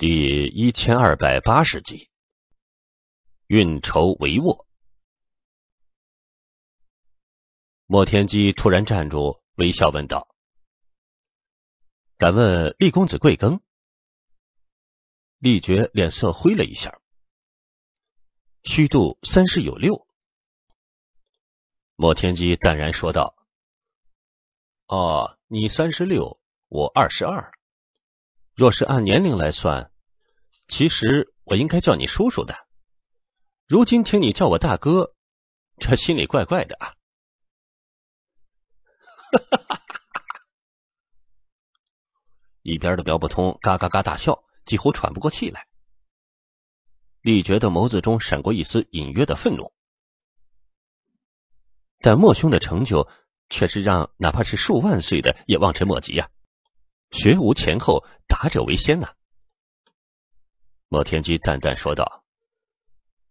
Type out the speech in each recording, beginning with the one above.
第一千二百八十集，运筹帷幄。莫天机突然站住，微笑问道：“敢问厉公子贵庚？”厉爵脸色灰了一下，虚度三十有六。莫天机淡然说道：“哦，你三十六，我二十二。”若是按年龄来算，其实我应该叫你叔叔的。如今请你叫我大哥，这心里怪怪的。啊。一边的苗不通，嘎嘎嘎大笑，几乎喘不过气来。李觉的眸子中闪过一丝隐约的愤怒，但莫兄的成就却是让哪怕是数万岁的也望尘莫及啊。学无前后，达者为先呐。莫天机淡淡说道：“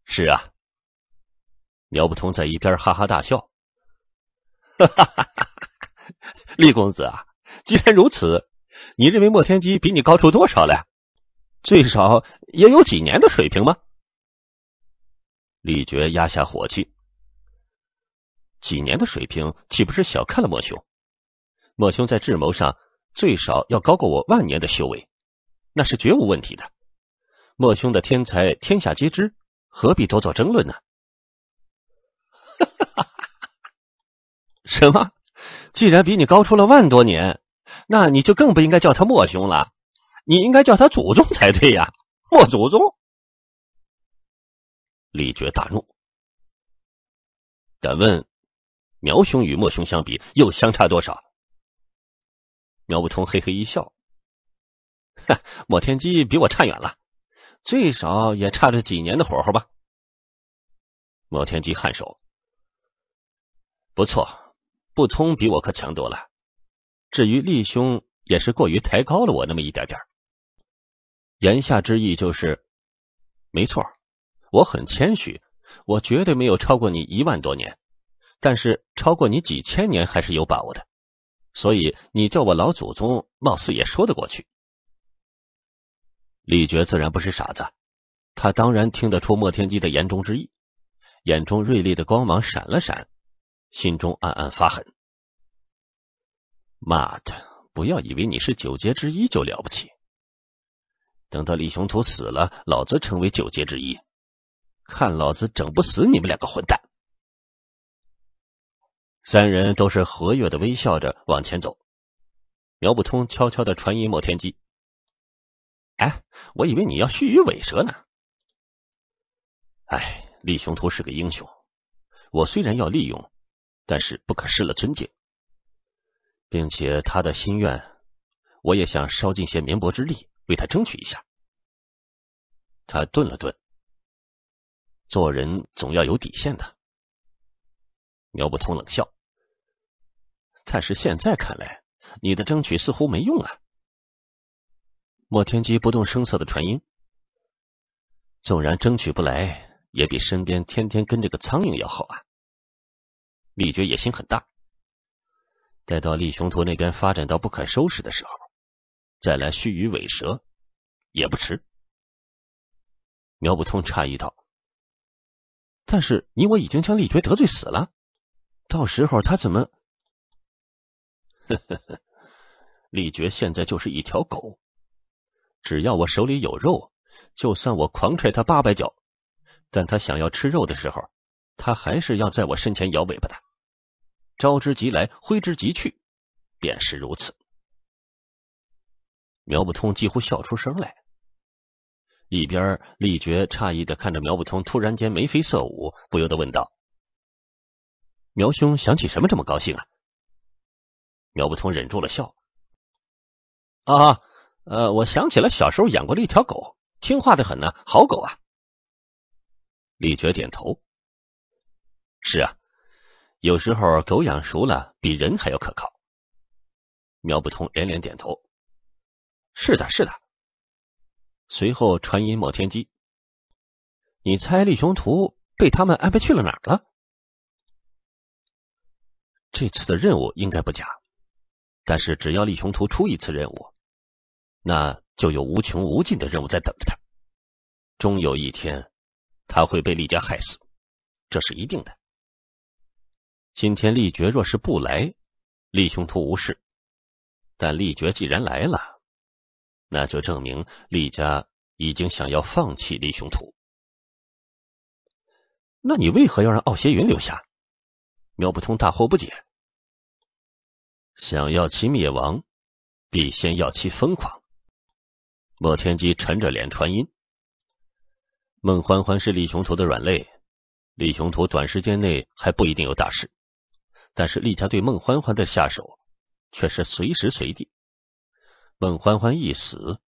是啊。”苗不通在一边哈哈大笑：“哈哈哈哈哈！厉公子啊，既然如此，你认为莫天机比你高出多少了？最少也有几年的水平吗？”厉爵压下火气：“几年的水平，岂不是小看了莫兄？莫兄在智谋上……”最少要高过我万年的修为，那是绝无问题的。莫兄的天才天下皆知，何必多做争论呢？哈哈哈哈哈！什么？既然比你高出了万多年，那你就更不应该叫他莫兄了，你应该叫他祖宗才对呀，莫祖宗！李觉大怒，敢问苗兄与莫兄相比，又相差多少？苗不通嘿嘿一笑，哈，莫天机比我差远了，最少也差这几年的火候吧。莫天机颔首，不错，不通比我可强多了。至于厉兄，也是过于抬高了我那么一点点。言下之意就是，没错，我很谦虚，我绝对没有超过你一万多年，但是超过你几千年还是有把握的。所以你叫我老祖宗，貌似也说得过去。李珏自然不是傻子，他当然听得出莫天机的言中之意，眼中锐利的光芒闪了闪，心中暗暗发狠：“妈的，不要以为你是九阶之一就了不起。等到李雄图死了，老子成为九阶之一，看老子整不死你们两个混蛋！”三人都是和悦的微笑着往前走。苗不通悄悄的传音莫天机：“哎，我以为你要蓄于尾蛇呢。”“哎，李雄图是个英雄，我虽然要利用，但是不可失了尊敬，并且他的心愿，我也想稍尽些绵薄之力，为他争取一下。”他顿了顿，“做人总要有底线的。”苗不通冷笑。但是现在看来，你的争取似乎没用啊！莫天机不动声色的传音：“纵然争取不来，也比身边天天跟着个苍蝇要好啊！”李觉野心很大，待到厉雄图那边发展到不可收拾的时候，再来须臾尾蛇也不迟。”苗不通诧异道：“但是你我已经将立觉得罪死了，到时候他怎么？”呵呵呵，力觉现在就是一条狗，只要我手里有肉，就算我狂踹他八百脚，但他想要吃肉的时候，他还是要在我身前摇尾巴的，招之即来，挥之即去，便是如此。苗不通几乎笑出声来，一边力觉诧异的看着苗不通突然间眉飞色舞，不由得问道：“苗兄想起什么这么高兴啊？”苗不通忍住了笑。啊，呃，我想起了小时候养过的一条狗，听话的很呢，好狗啊。李觉点头。是啊，有时候狗养熟了比人还要可靠。苗不通连连点头。是的，是的。随后传音莫天机：“你猜立雄图被他们安排去了哪儿了？”这次的任务应该不假。但是只要厉雄图出一次任务，那就有无穷无尽的任务在等着他。终有一天，他会被厉家害死，这是一定的。今天厉觉若是不来，厉雄图无事；但厉觉既然来了，那就证明厉家已经想要放弃厉雄图。那你为何要让奥协云留下？苗不通大惑不解。想要其灭亡，必先要其疯狂。莫天机沉着脸传音：“孟欢欢是李雄图的软肋，李雄图短时间内还不一定有大事，但是厉家对孟欢欢的下手却是随时随地。孟欢欢一死，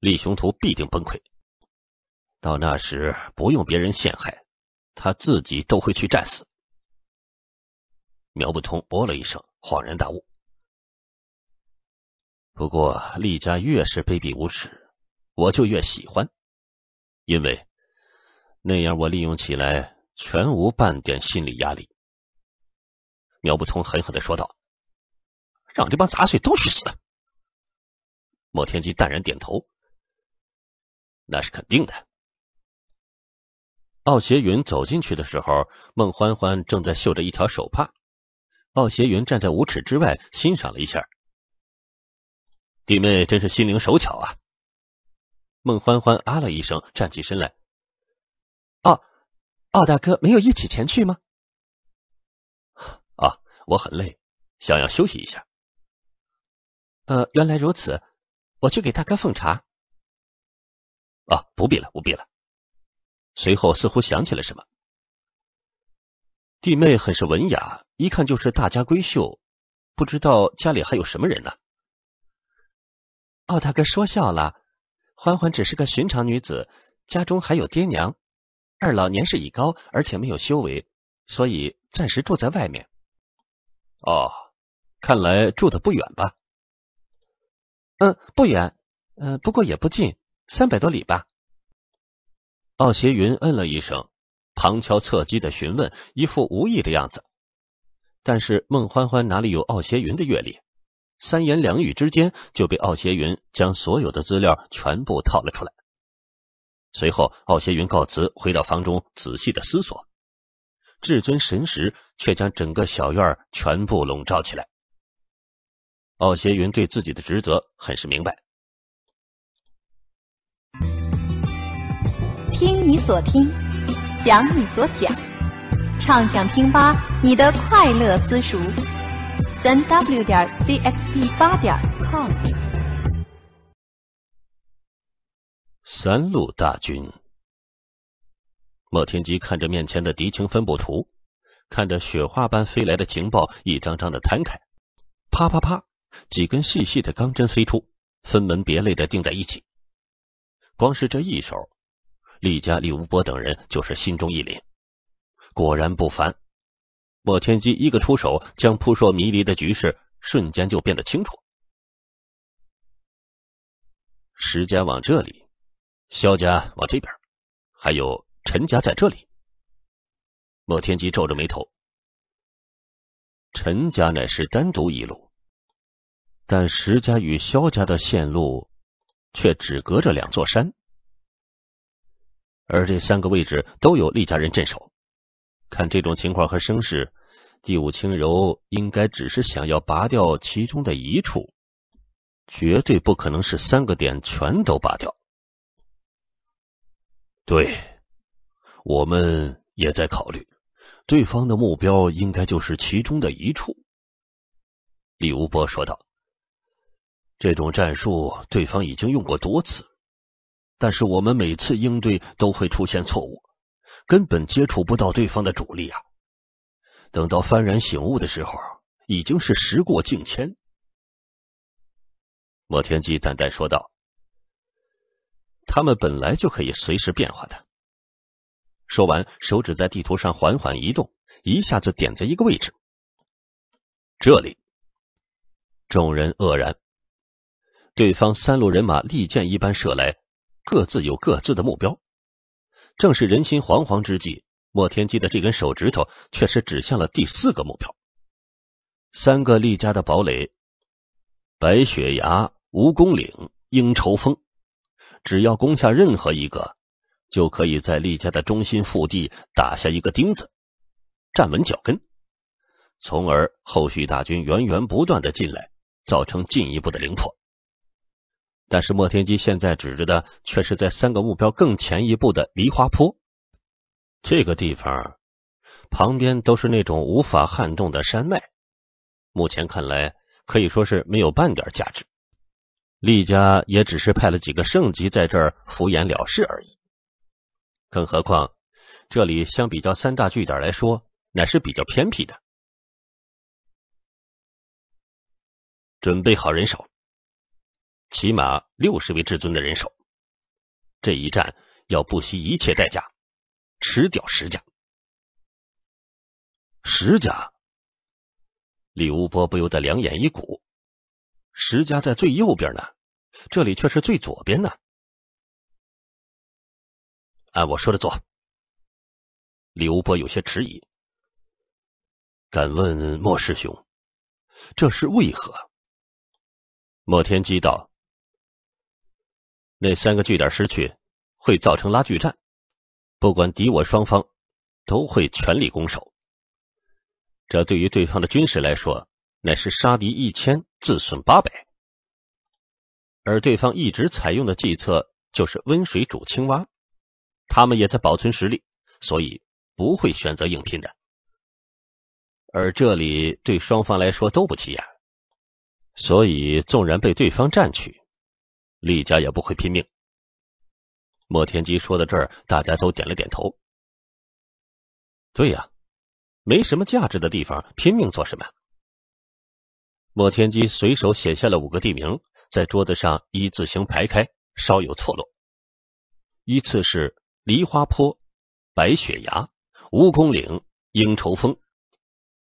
李雄图必定崩溃。到那时，不用别人陷害，他自己都会去战死。”苗不通哦了一声，恍然大悟。不过，厉家越是卑鄙无耻，我就越喜欢，因为那样我利用起来全无半点心理压力。”苗不通狠狠的说道，“让这帮杂碎都去死！”莫天机淡然点头，“那是肯定的。”奥协云走进去的时候，孟欢欢正在绣着一条手帕。奥协云站在五尺之外欣赏了一下。弟妹真是心灵手巧啊！孟欢欢啊了一声，站起身来。哦，奥大哥没有一起前去吗？啊，我很累，想要休息一下。呃，原来如此，我去给大哥奉茶。啊，不必了，不必了。随后似乎想起了什么，弟妹很是文雅，一看就是大家闺秀，不知道家里还有什么人呢？奥大哥说笑了，欢欢只是个寻常女子，家中还有爹娘，二老年事已高，而且没有修为，所以暂时住在外面。哦，看来住的不远吧？嗯，不远，嗯，不过也不近，三百多里吧。奥邪云嗯了一声，旁敲侧击的询问，一副无意的样子。但是孟欢欢哪里有奥邪云的阅历？三言两语之间，就被奥协云将所有的资料全部套了出来。随后，奥协云告辞，回到房中仔细的思索。至尊神识却将整个小院全部笼罩起来。奥协云对自己的职责很是明白。听你所听，想你所想，畅想听吧，你的快乐私塾。三 w 点 c x p 八点 com。三路大军。莫天机看着面前的敌情分布图，看着雪花般飞来的情报一张张的摊开，啪啪啪，几根细细的钢针飞出，分门别类的钉在一起。光是这一手，厉家、李无波等人就是心中一凛，果然不凡。莫天机一个出手，将扑朔迷离的局势瞬间就变得清楚。石家往这里，萧家往这边，还有陈家在这里。莫天机皱着眉头，陈家乃是单独一路，但石家与萧家的线路却只隔着两座山，而这三个位置都有厉家人镇守。看这种情况和声势。第五轻柔应该只是想要拔掉其中的一处，绝对不可能是三个点全都拔掉。对，我们也在考虑，对方的目标应该就是其中的一处。”李无波说道，“这种战术对方已经用过多次，但是我们每次应对都会出现错误，根本接触不到对方的主力啊。”等到幡然醒悟的时候，已经是时过境迁。莫天基淡淡说道：“他们本来就可以随时变化的。”说完，手指在地图上缓缓移动，一下子点在一个位置。这里，众人愕然。对方三路人马利箭一般射来，各自有各自的目标。正是人心惶惶之际。莫天基的这根手指头却是指向了第四个目标：三个厉家的堡垒——白雪崖、蜈蚣岭、鹰愁峰。只要攻下任何一个，就可以在厉家的中心腹地打下一个钉子，站稳脚跟，从而后续大军源源不断的进来，造成进一步的灵破。但是，莫天机现在指着的却是在三个目标更前一步的梨花坡。这个地方旁边都是那种无法撼动的山脉，目前看来可以说是没有半点价值。厉家也只是派了几个圣级在这儿敷衍了事而已。更何况这里相比较三大据点来说，乃是比较偏僻的。准备好人手，起码六十位至尊的人手。这一战要不惜一切代价。吃掉石家，石家。李无波不由得两眼一鼓，石家在最右边呢，这里却是最左边呢。按我说的做。李无波有些迟疑，敢问莫师兄，这是为何？莫天机道：“那三个据点失去，会造成拉锯战。”不管敌我双方，都会全力攻守。这对于对方的军师来说，乃是杀敌一千，自损八百。而对方一直采用的计策就是温水煮青蛙，他们也在保存实力，所以不会选择硬拼的。而这里对双方来说都不起眼，所以纵然被对方占去，李家也不会拼命。莫天机说到这儿，大家都点了点头。对呀，没什么价值的地方，拼命做什么？莫天机随手写下了五个地名，在桌子上一字形排开，稍有错落。依次是梨花坡、白雪崖、蜈蚣岭、鹰愁峰、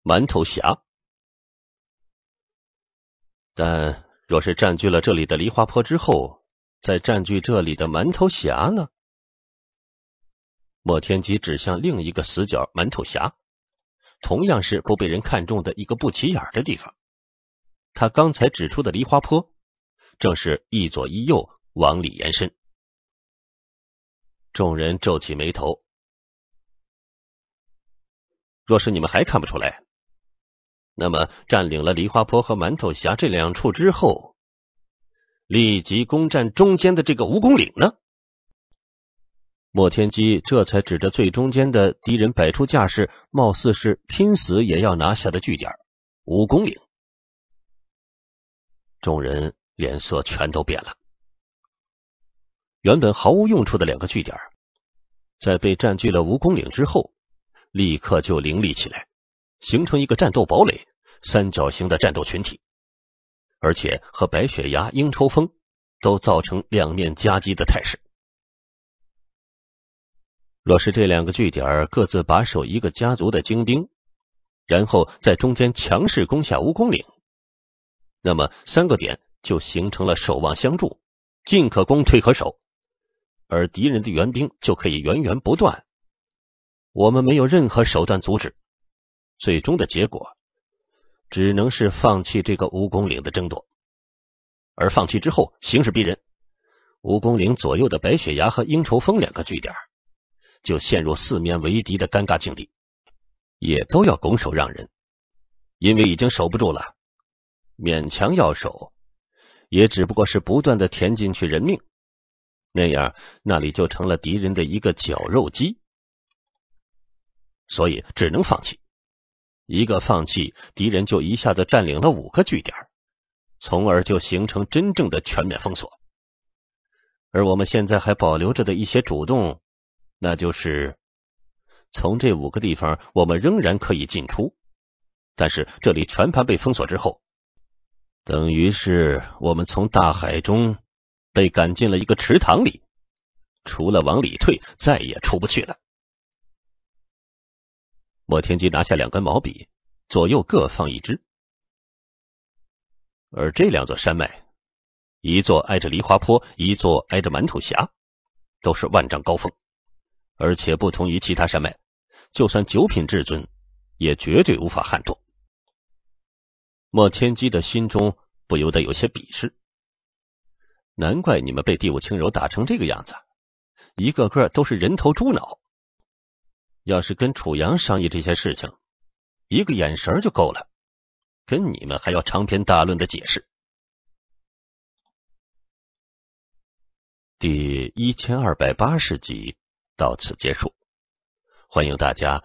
馒头峡。但若是占据了这里的梨花坡之后，在占据这里的馒头侠呢？莫天机指向另一个死角馒头侠，同样是不被人看中的一个不起眼的地方。他刚才指出的梨花坡，正是一左一右往里延伸。众人皱起眉头。若是你们还看不出来，那么占领了梨花坡和馒头峡这两处之后。立即攻占中间的这个蜈蚣岭呢？莫天机这才指着最中间的敌人摆出架势，貌似是拼死也要拿下的据点——蜈蚣岭。众人脸色全都变了。原本毫无用处的两个据点，在被占据了蜈蚣岭之后，立刻就凌厉起来，形成一个战斗堡垒、三角形的战斗群体。而且和白雪崖、鹰抽风都造成两面夹击的态势。若是这两个据点各自把守一个家族的精兵，然后在中间强势攻下蜈蚣岭，那么三个点就形成了守望相助，进可攻，退可守，而敌人的援兵就可以源源不断。我们没有任何手段阻止，最终的结果。只能是放弃这个蜈蚣岭的争夺，而放弃之后形势逼人，蜈蚣岭左右的白雪崖和鹰愁峰两个据点，就陷入四面为敌的尴尬境地，也都要拱手让人，因为已经守不住了，勉强要守，也只不过是不断的填进去人命，那样那里就成了敌人的一个绞肉机，所以只能放弃。一个放弃，敌人就一下子占领了五个据点，从而就形成真正的全面封锁。而我们现在还保留着的一些主动，那就是从这五个地方，我们仍然可以进出。但是这里全盘被封锁之后，等于是我们从大海中被赶进了一个池塘里，除了往里退，再也出不去了。莫天机拿下两根毛笔，左右各放一支。而这两座山脉，一座挨着梨花坡，一座挨着馒头峡，都是万丈高峰，而且不同于其他山脉，就算九品至尊也绝对无法撼动。莫天机的心中不由得有些鄙视，难怪你们被第五轻柔打成这个样子，一个个都是人头猪脑。要是跟楚阳商议这些事情，一个眼神就够了，跟你们还要长篇大论的解释。第一千二百八十集到此结束，欢迎大家。